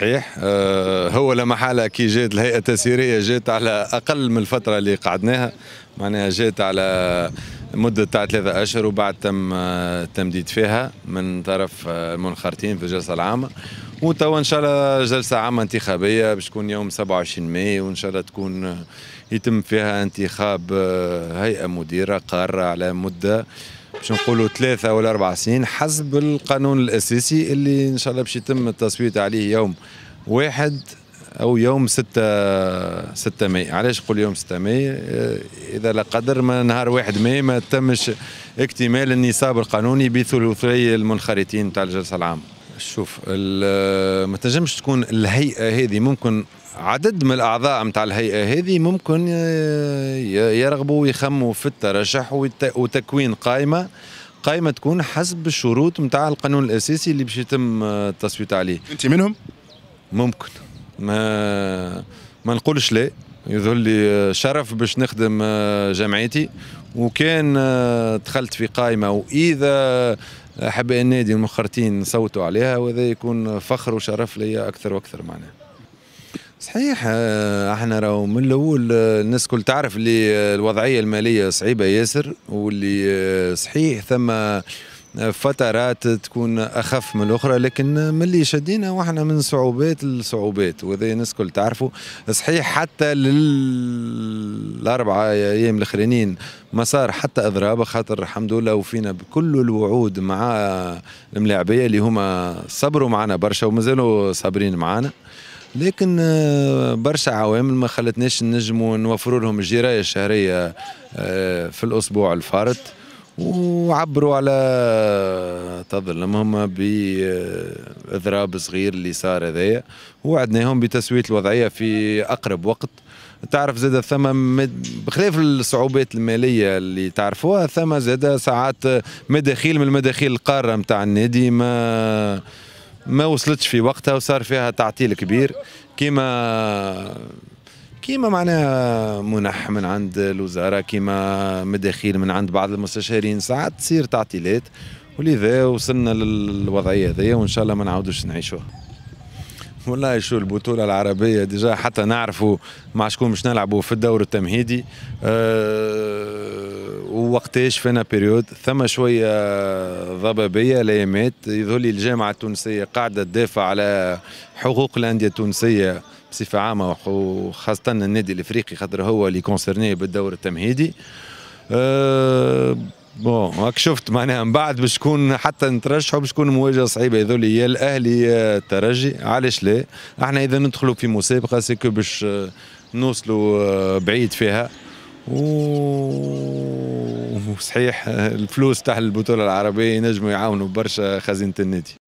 صحيح آه، هو لا محالة كي جات الهيئة التسييرية جات على أقل من الفترة اللي قعدناها معناها جات على مدة تاع ثلاثة أشهر وبعد تم آه، تمديد فيها من طرف آه، المنخرطين في الجلسة العامة وتوا إن شاء الله جلسة عامة انتخابية باش تكون يوم 27 ماي وإن شاء الله تكون يتم فيها انتخاب هيئة مديرة قارة على مدة باش نقولوا ثلاثة ولا أربع سنين حسب القانون الأساسي اللي إن شاء الله باش يتم التصويت عليه يوم واحد أو يوم ستة ستة ماي علاش نقول يوم ستة ماي آه، إذا لا قدر ما نهار واحد ماي ما تمش اكتمال النصاب القانوني بثلثي المنخرطين تاع الجلسة العامة شوف ما تنجمش تكون الهيئة هذه ممكن عدد من الاعضاء نتاع الهيئه هذه ممكن آه، يرغبوا ويخموا في الترشح وتكوين قائمه قائمه تكون حسب الشروط نتاع القانون الاساسي اللي باش يتم آه، التصويت عليه انت منهم ممكن ما ما نقولش لا يظهر لي آه، شرف باش نخدم جمعيتي وكان دخلت في قائمه واذا احب النادي المخرتين صوتوا عليها وهذا يكون فخر وشرف لي اكثر واكثر معناها صحيح آه، احنا راهو من الاول آه، الناس الكل تعرف اللي آه، الوضعيه الماليه صعيبه ياسر واللي صحيح ثم فترات تكون اخف من الاخرى لكن ملي شدينا واحنا من صعوبات لصعوبات وهذا الناس الكل تعرفوا صحيح حتى للاربعه ايام الاخرين ما صار حتى اضراب خاطر الحمد لله وفينا بكل الوعود مع الملاعبيه اللي هما صبروا معنا برشا ومازالوا صابرين معنا لكن آه، برشا عوامل ما خلتناش نجموا نوفروا لهم الجرايه الشهريه آه، في الاسبوع الفارط وعبروا على آه، تظلمهم باضراب صغير اللي صار هذايا وعدناهم بتسويه الوضعيه في اقرب وقت تعرف زاد ثم بخلاف الصعوبات الماليه اللي تعرفوها ثم زاد ساعات مداخيل من المداخيل القاره نتاع النادي ما ما وصلتش في وقتها وصار فيها تعطيل كبير كيما كيما معناها منح من عند الوزاره كيما مداخيل من عند بعض المستشارين ساعات تصير تعطيلات ولذا وصلنا للوضعيه هذه وان شاء الله ما نعاودوش نعيشوها والله شو البطوله العربيه ديجا حتى نعرفوا مع شكون باش نلعبوا في الدور التمهيدي أه ووقتاش فينا بيريود ثم شويه ضبابيه ليامات يظهر لي الجامعه التونسيه قاعده تدافع على حقوق الانديه التونسيه بصفه عامه وخاصه النادي الافريقي خاطر هو اللي كونسرني بالدور التمهيدي أه بون هاك شفت معناها من بعد باش تكون حتى نترشحوا باش تكون مواجهه صعيبه هذول يا الاهلي يا آه، الترجي علاش لا احنا اذا ندخلوا في مسابقه سيكو باش آه، نوصلوا آه، بعيد فيها و صحيح الفلوس تاع البطوله العربيه ينجموا يعاونوا برشا خزينه النادي